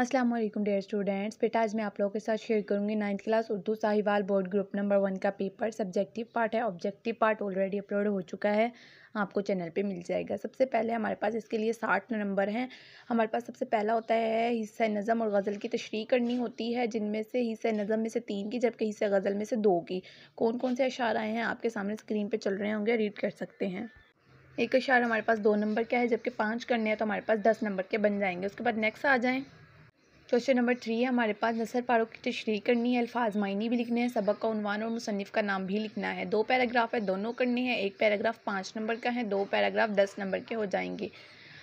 अस्सलाम वालेकुम dear students बेटा आज मैं आप लोगों के साथ शेयर करूंगी ninth class Urdu Sahiwal board group number one का पेपर सब्जेक्टिव पार्ट है ऑब्जेक्टिव पार्ट ऑलरेडी अपलोड हो चुका है आपको चैनल पे मिल जाएगा सबसे पहले हमारे पास इसके लिए साठ नंबर हैं हमारे पास सबसे पहला होता है हिस्सा नज़म और गज़ल की तशरी करनी होती है जिनमें से हिस्सा नज़म में से तीन की जबकि हिस्सा गज़ल में से दो की कौन कौन से अशार आए हैं आपके सामने स्क्रीन पर चल रहे होंगे रीड कर सकते हैं एक अशार हमारे पास दो नंबर का है जबकि पाँच करने हैं तो हमारे पास दस नंबर के बन जाएंगे उसके बाद नेक्स्ट आ जाएँ क्वेश्चन नंबर थ्री है हमारे पास नसर पारों की तशरी करनी है अल्फाज मायनी भी लिखने हैं सबक का उनवान और मुसनफ़ का नाम भी लिखना है दो पैराग्राफ है दोनों करने हैं एक पैराग्राफ पाँच नंबर का है दो पैराग्राफ दस नंबर के हो जाएंगे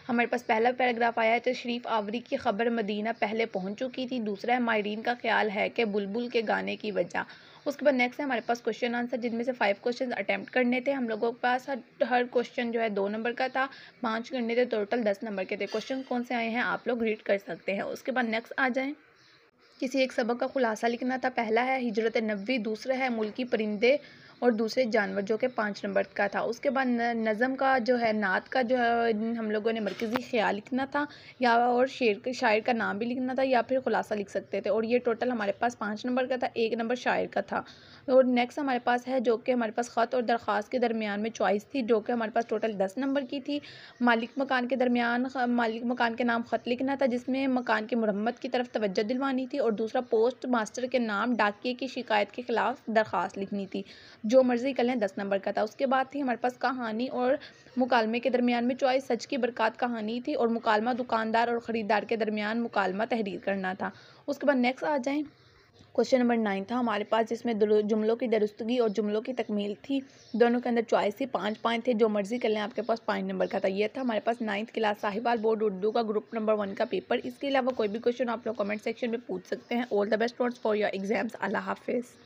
हमारे पास पहला पैराग्राफ आया है तशरीफ तो आवरी की खबर मदीना पहले पहुंच चुकी थी दूसरा है मायरीन का ख्याल है कि बुलबुल के गाने की वजह उसके बाद नेक्स्ट है हमारे पास क्वेश्चन आंसर जिनमें से फाइव क्वेश्चन अटैम्प्ट करने थे हम लोगों के पास हर हर क्वेश्चन जो है दो नंबर का था पाँच करने थे टोटल दस नंबर के थे क्वेश्चन कौन से आए हैं आप लोग रीड कर सकते हैं उसके बाद नेक्स्ट आ जाएँ किसी एक सबक का खुलासा लिखना था पहला है हिजरत नबी दूसरा है मुल्की परिंदे और दूसरे जानवर जो कि पाँच नंबर का था उसके बाद नज़म का जो है नात का जो है हम लोगों ने मरकज़ी ख्याल लिखना था या और शेर के शायर का नाम भी लिखना था या फिर खुलासा लिख सकते थे और ये टोटल हमारे पास पाँच नंबर का था एक नंबर शायर का था और नेक्स्ट हमारे पास है जो कि हमारे पास ख़त और दरख्वास के दरमियान में चॉइस थी जो कि हमारे पास टोटल दस नंबर की थी मालिक मकान के दरमियान मालिक मकान के नाम ख़त लिखना था जिसमें मकान की मरम्मत की तरफ तवज्जो दिलवानी थी और दूसरा पोस्ट मास्टर के नाम डाकिए की शिकायत के खिलाफ दरख्वास्त लिखनी थी जो मर्ज़ी कर लें दस नंबर का था उसके बाद थी हमारे पास कहानी और मुकालमे के दरमियान में चॉइस सच की बरकत कहानी थी और मुकालमा दुकानदार और ख़रीदार के दरमियान मुकालमा तहरीर करना था उसके बाद नेक्स्ट आ जाएँ क्वेश्चन नंबर नाइन था हमारे पास जिसमें जुमलों की दुरुस्तगी और जुमलों की तकमील थी दोनों के अंदर चॉइस थी पाँच पाँच थे जो मर्ज़ी कर लें आपके पास पाँच नंबर का था ये था हमारे पास ninth class Sahiwal board Urdu का ग्रुप नंबर वन का पेपर इसके अलावा कोई भी क्वेश्चन आप लोग कमेंट सेक्शन में पूछ सकते हैं all the best wants for your exams Allah हाफिज़